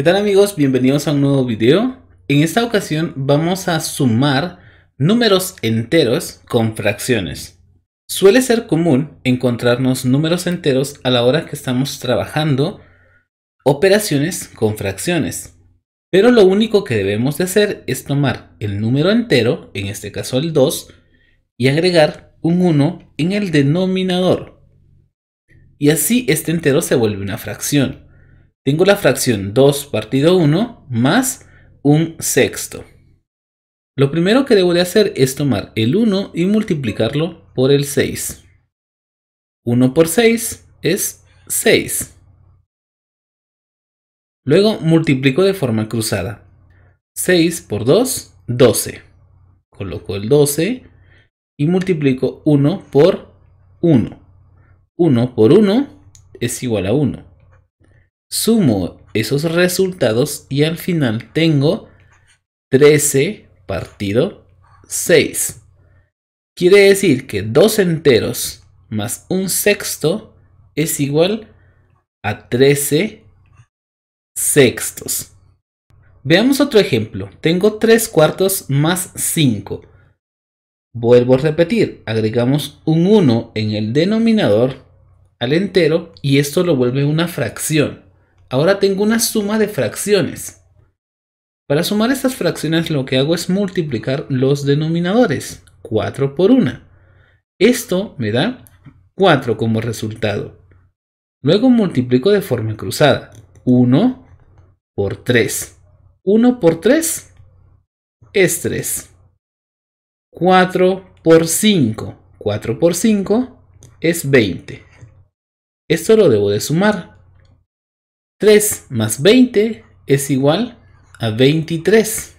¿Qué tal amigos? Bienvenidos a un nuevo video. En esta ocasión vamos a sumar números enteros con fracciones. Suele ser común encontrarnos números enteros a la hora que estamos trabajando operaciones con fracciones. Pero lo único que debemos de hacer es tomar el número entero, en este caso el 2, y agregar un 1 en el denominador. Y así este entero se vuelve una fracción. Tengo la fracción 2 partido 1 más un sexto. Lo primero que debo de hacer es tomar el 1 y multiplicarlo por el 6. 1 por 6 es 6. Luego multiplico de forma cruzada. 6 por 2, 12. Coloco el 12 y multiplico 1 por 1. 1 por 1 es igual a 1 sumo esos resultados y al final tengo 13 partido 6. Quiere decir que 2 enteros más un sexto es igual a 13 sextos. Veamos otro ejemplo. Tengo 3 cuartos más 5. Vuelvo a repetir, agregamos un 1 en el denominador al entero y esto lo vuelve una fracción. Ahora tengo una suma de fracciones. Para sumar estas fracciones lo que hago es multiplicar los denominadores, 4 por 1. Esto me da 4 como resultado. Luego multiplico de forma cruzada, 1 por 3. 1 por 3 es 3. 4 por 5. 4 por 5 es 20. Esto lo debo de sumar. 3 más 20 es igual a 23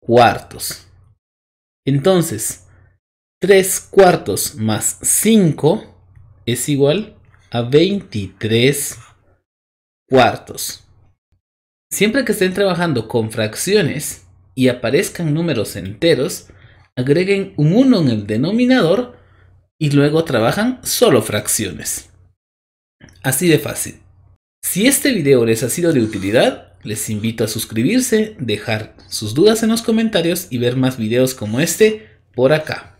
cuartos. Entonces, 3 cuartos más 5 es igual a 23 cuartos. Siempre que estén trabajando con fracciones y aparezcan números enteros, agreguen un 1 en el denominador y luego trabajan solo fracciones. Así de fácil. Si este video les ha sido de utilidad, les invito a suscribirse, dejar sus dudas en los comentarios y ver más videos como este por acá.